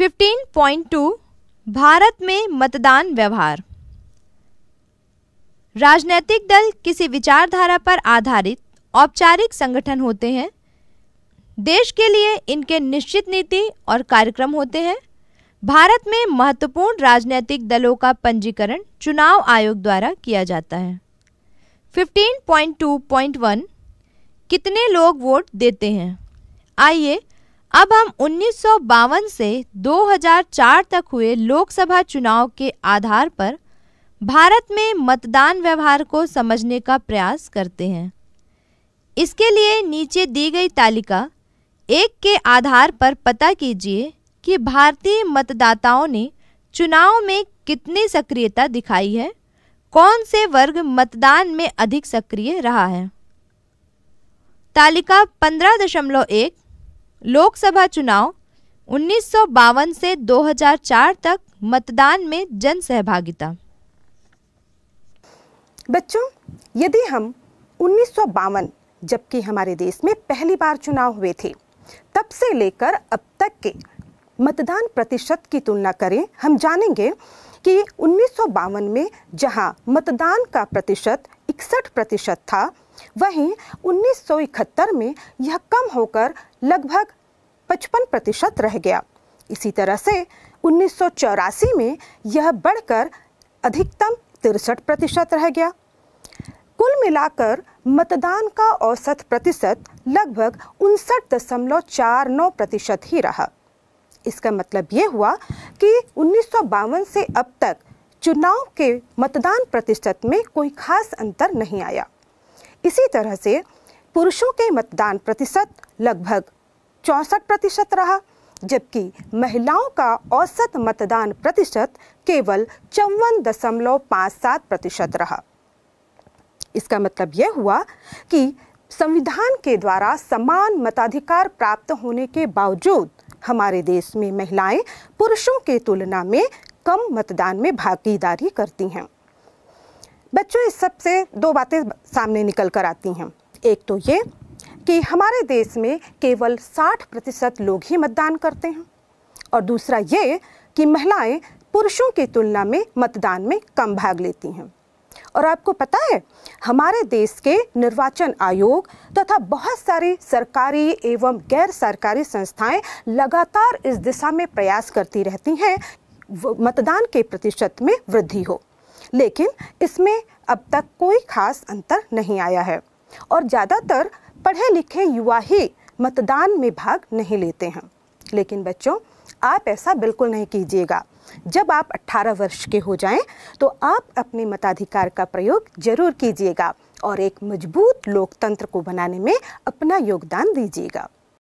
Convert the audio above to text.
15.2 भारत में मतदान व्यवहार राजनैतिक दल किसी विचारधारा पर आधारित औपचारिक संगठन होते हैं देश के लिए इनके निश्चित नीति और कार्यक्रम होते हैं भारत में महत्वपूर्ण राजनीतिक दलों का पंजीकरण चुनाव आयोग द्वारा किया जाता है 15.2.1 कितने लोग वोट देते हैं आइए अब हम उन्नीस से 2004 तक हुए लोकसभा चुनाव के आधार पर भारत में मतदान व्यवहार को समझने का प्रयास करते हैं इसके लिए नीचे दी गई तालिका एक के आधार पर पता कीजिए कि भारतीय मतदाताओं ने चुनाव में कितनी सक्रियता दिखाई है कौन से वर्ग मतदान में अधिक सक्रिय रहा है तालिका पंद्रह दशमलव एक लोकसभा चुनाव उन्नीस से 2004 तक मतदान में जन सहभागिता बच्चों यदि हम उन्नीस जबकि हमारे देश में पहली बार चुनाव हुए थे तब से लेकर अब तक के मतदान प्रतिशत की तुलना करें हम जानेंगे कि उन्नीस में जहां मतदान का प्रतिशत इकसठ प्रतिशत था वहीं उन्नीस में यह कम होकर लगभग 55 प्रतिशत रह गया इसी तरह से उन्नीस में यह बढ़कर अधिकतम तिरसठ प्रतिशत रह गया कुल मिलाकर मतदान का औसत प्रतिशत लगभग उनसठ दशमलव चार नौ प्रतिशत ही रहा इसका मतलब ये हुआ कि उन्नीस से अब तक चुनाव के मतदान प्रतिशत में कोई खास अंतर नहीं आया इसी तरह से पुरुषों के मतदान प्रतिशत लगभग चौंसठ प्रतिशत रहा जबकि महिलाओं का औसत मतदान प्रतिशत केवल चौवन दशमलव पाँच सात प्रतिशत रहा इसका मतलब यह हुआ कि संविधान के द्वारा समान मताधिकार प्राप्त होने के बावजूद हमारे देश में महिलाएं पुरुषों के तुलना में कम मतदान में भागीदारी करती हैं बच्चों इस सब से दो बातें सामने निकल कर आती हैं एक तो ये कि हमारे देश में केवल 60 प्रतिशत लोग ही मतदान करते हैं और दूसरा ये कि महिलाएं पुरुषों की तुलना में मतदान में कम भाग लेती हैं और आपको पता है हमारे देश के निर्वाचन आयोग तथा तो बहुत सारी सरकारी एवं गैर सरकारी संस्थाएं लगातार इस दिशा में प्रयास करती रहती हैं मतदान के प्रतिशत में वृद्धि हो लेकिन इसमें अब तक कोई खास अंतर नहीं आया है और ज़्यादातर पढ़े लिखे युवा ही मतदान में भाग नहीं लेते हैं लेकिन बच्चों आप ऐसा बिल्कुल नहीं कीजिएगा जब आप 18 वर्ष के हो जाएं तो आप अपने मताधिकार का प्रयोग जरूर कीजिएगा और एक मजबूत लोकतंत्र को बनाने में अपना योगदान दीजिएगा